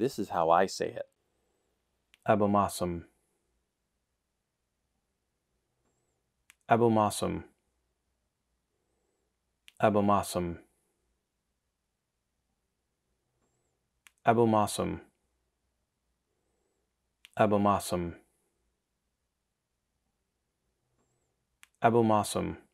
This is how I say it. Abomasum. Abomasum. Abomasum. Abomasum. Abomasum. Abomasum.